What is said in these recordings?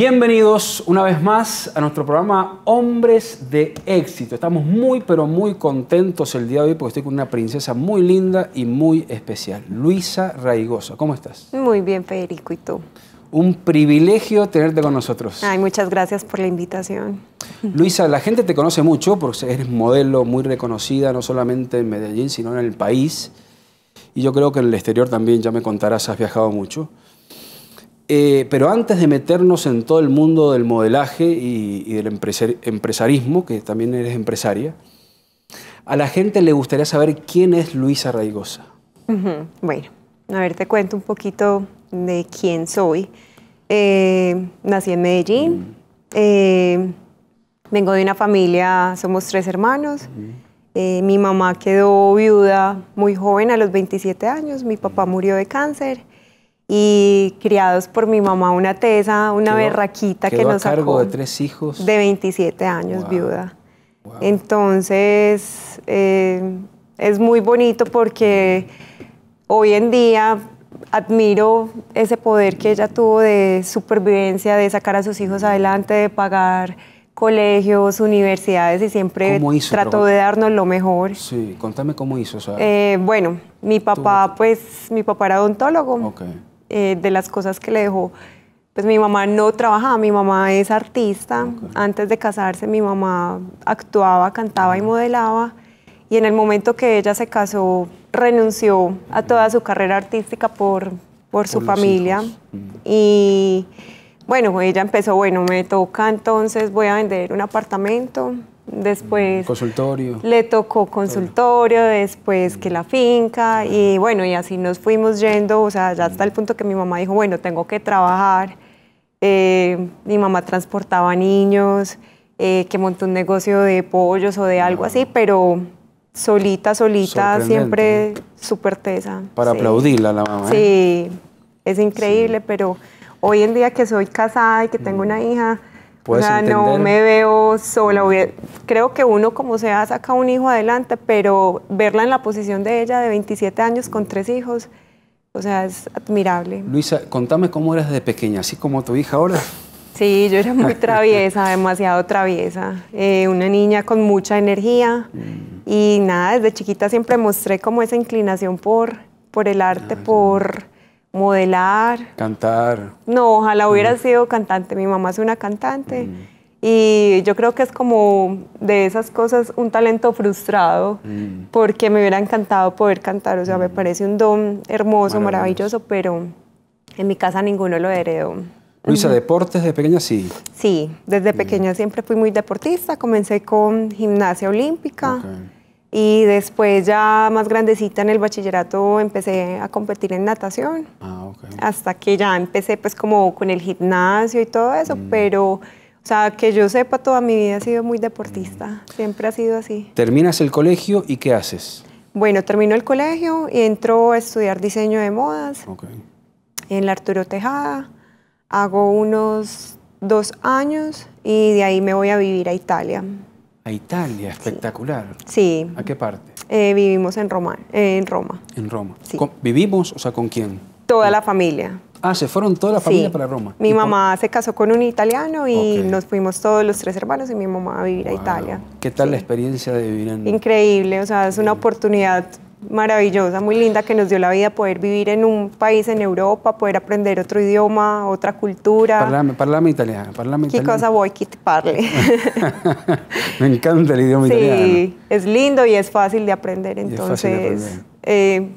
Bienvenidos una vez más a nuestro programa Hombres de Éxito. Estamos muy, pero muy contentos el día de hoy porque estoy con una princesa muy linda y muy especial, Luisa Raigosa. ¿Cómo estás? Muy bien, Federico, ¿y tú? Un privilegio tenerte con nosotros. Ay, muchas gracias por la invitación. Luisa, la gente te conoce mucho porque eres modelo muy reconocida, no solamente en Medellín, sino en el país. Y yo creo que en el exterior también, ya me contarás, has viajado mucho. Eh, pero antes de meternos en todo el mundo del modelaje y, del empresarismo, que también eres empresaria, a la gente le gustaría saber quién es Luisa Raigosa. Bueno, a ver, te cuento un poquito de quién soy. Eh, nací en Medellín, mm. eh, vengo de una familia, somos tres hermanos. mi mamá quedó viuda muy joven, a los 27 años. Mi papá murió de cáncer y criados por mi mamá, una tesa, una berraquita que nos a cargo de tres hijos. De 27 años, viuda. Entonces, eh, es muy bonito porque hoy en día admiro ese poder que ella tuvo de supervivencia, de sacar a sus hijos adelante, de pagar colegios, universidades y siempre trató de darnos lo mejor. Sí, contame cómo hizo. Eh, bueno, mi papá, pues, mi papá era odontólogo. Okay. Eh, de las cosas que le dejó, pues mi mamá no trabajaba, mi mamá es artista, antes de casarse mi mamá actuaba, cantaba y modelaba y en el momento que ella se casó renunció a toda su carrera artística por, su familia mm. y bueno, ella empezó, bueno, me toca entonces, voy a vender un apartamento después... Consultorio. Le tocó consultorio, después que la finca, y bueno, y así nos fuimos yendo, o sea, ya hasta el punto que mi mamá dijo, bueno, tengo que trabajar, eh, mi mamá transportaba niños, eh, que montó un negocio de pollos o de algo así, pero solita, solita, siempre súper tesa. Para sí. aplaudirla la mamá. ¿eh? Sí, es increíble, pero hoy en día que soy casada y que tengo mm. una hija o sea, no me veo sola. Creo que uno, como sea, saca un hijo adelante, pero verla en la posición de ella de 27 años con tres hijos, o sea, es admirable. Luisa, contame cómo eras de pequeña, así como tu hija ahora. Sí, yo era muy traviesa, demasiado traviesa. Eh, una niña con mucha energía. Mm. Y nada, desde chiquita siempre mostré como esa inclinación por, por el arte, ah, por modelar. Cantar. No, ojalá hubiera sido cantante. Mi mamá es una cantante. Y yo creo que es como de esas cosas un talento frustrado, porque me hubiera encantado poder cantar. O sea, me parece un don hermoso, maravilloso, pero en mi casa ninguno lo heredó. Luisa, ¿deportes desde pequeña sí? Sí, desde pequeña siempre fui muy deportista. Comencé con gimnasia olímpica. Y después ya más grandecita en el bachillerato empecé a competir en natación. Ah, Hasta que ya empecé pues como con el gimnasio y todo eso, mm. pero o sea, que yo sepa toda mi vida he sido muy deportista, mm. siempre ha sido así. Terminas el colegio y ¿qué haces? Bueno, termino el colegio y entro a estudiar diseño de modas en la Arturo Tejada. Hago unos dos años y de ahí me voy a vivir a Italia. A Italia, espectacular. Sí. ¿A qué parte? Eh, vivimos en Roma. en Roma. En Roma. ¿Vivimos? O sea, ¿con quién? Toda la familia. Ah, se fueron toda la familia para Roma. Mi mamá se casó con un italiano y nos fuimos todos los tres hermanos y mi mamá a vivir a Italia. ¿Qué tal la experiencia de vivir en Increíble, o sea, es una oportunidad maravillosa, muy linda que nos dio la vida poder vivir en un país en Europa, poder aprender otro idioma, otra cultura. Parlame, italiano, parlame italiano. Qué cosa voy que te Me encanta el idioma italiano. Sí, es lindo y es fácil de aprender, entonces eh,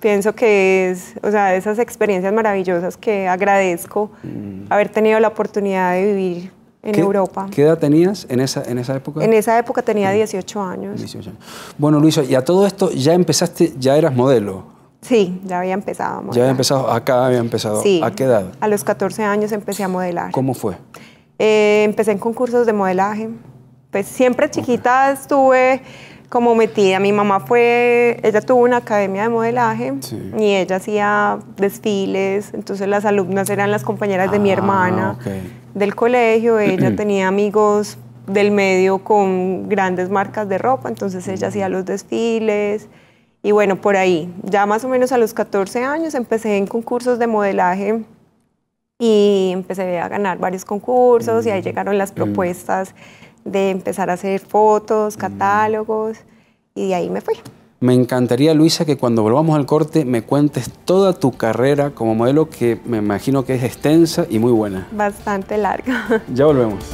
pienso que es, o sea, esas experiencias maravillosas que agradezco mm. haber tenido la oportunidad de vivir en Europa. ¿Qué edad tenías en esa, en esa época? En esa época tenía 18 años. Bueno, Luis, y a todo esto ya empezaste, ya eras modelo. Sí, ya había empezado a modelar. Ya había empezado, acá había empezado. Sí, ¿A qué edad? A los 14 años empecé a modelar. ¿Cómo fue? Eh, empecé en concursos de modelaje. Pues siempre chiquita estuve como metida. Mi mamá fue, ella tuvo una academia de modelaje y ella hacía desfiles, entonces las alumnas eran las compañeras de mi ah, hermana del colegio, ella tenía amigos del medio con grandes marcas de ropa, entonces ella hacía los desfiles. Y bueno, por ahí, ya más o menos a los 14 años empecé en concursos de modelaje y empecé a ganar varios concursos y ahí mm, llegaron las mm. propuestas de empezar a hacer fotos, mm. catálogos, y de ahí me fui. Me encantaría, Luisa, que cuando volvamos al corte me cuentes toda tu carrera como modelo, que me imagino que es extensa y muy buena. Bastante larga. Ya volvemos.